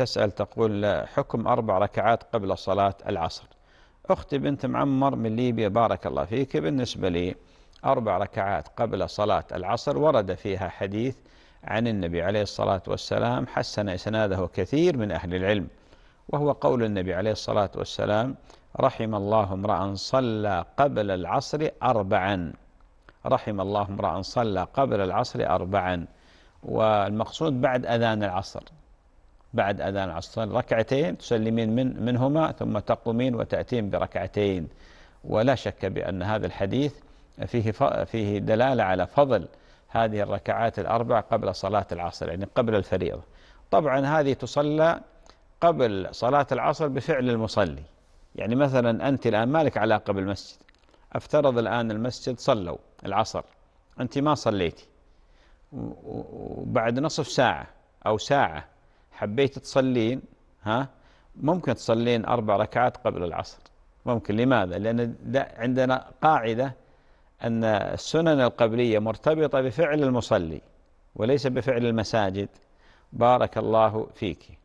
تسأل تقول حكم أربع ركعات قبل صلاة العصر أختي بنت معمر من ليبيا بارك الله فيك بالنسبة لي أربع ركعات قبل صلاة العصر ورد فيها حديث عن النبي عليه الصلاة والسلام حسن إسناده كثير من أهل العلم وهو قول النبي عليه الصلاة والسلام رحم الله امرأ صلى قبل العصر أربعا رحم الله امرأ صلى قبل العصر أربعا والمقصود بعد أذان العصر بعد أذان العصر ركعتين تسلمين من منهما ثم تقومين وتأتين بركعتين ولا شك بأن هذا الحديث فيه فيه دلالة على فضل هذه الركعات الأربع قبل صلاة العصر يعني قبل الفريضة طبعا هذه تصلى قبل صلاة العصر بفعل المصلي يعني مثلا أنت الآن مالك علاقة بالمسجد أفترض الآن المسجد صلوا العصر أنت ما صليتي وبعد نصف ساعة أو ساعة حبيت تصلين ها ممكن تصلين أربع ركعات قبل العصر ممكن لماذا؟ لأن عندنا قاعدة أن السنن القبلية مرتبطة بفعل المصلي وليس بفعل المساجد بارك الله فيك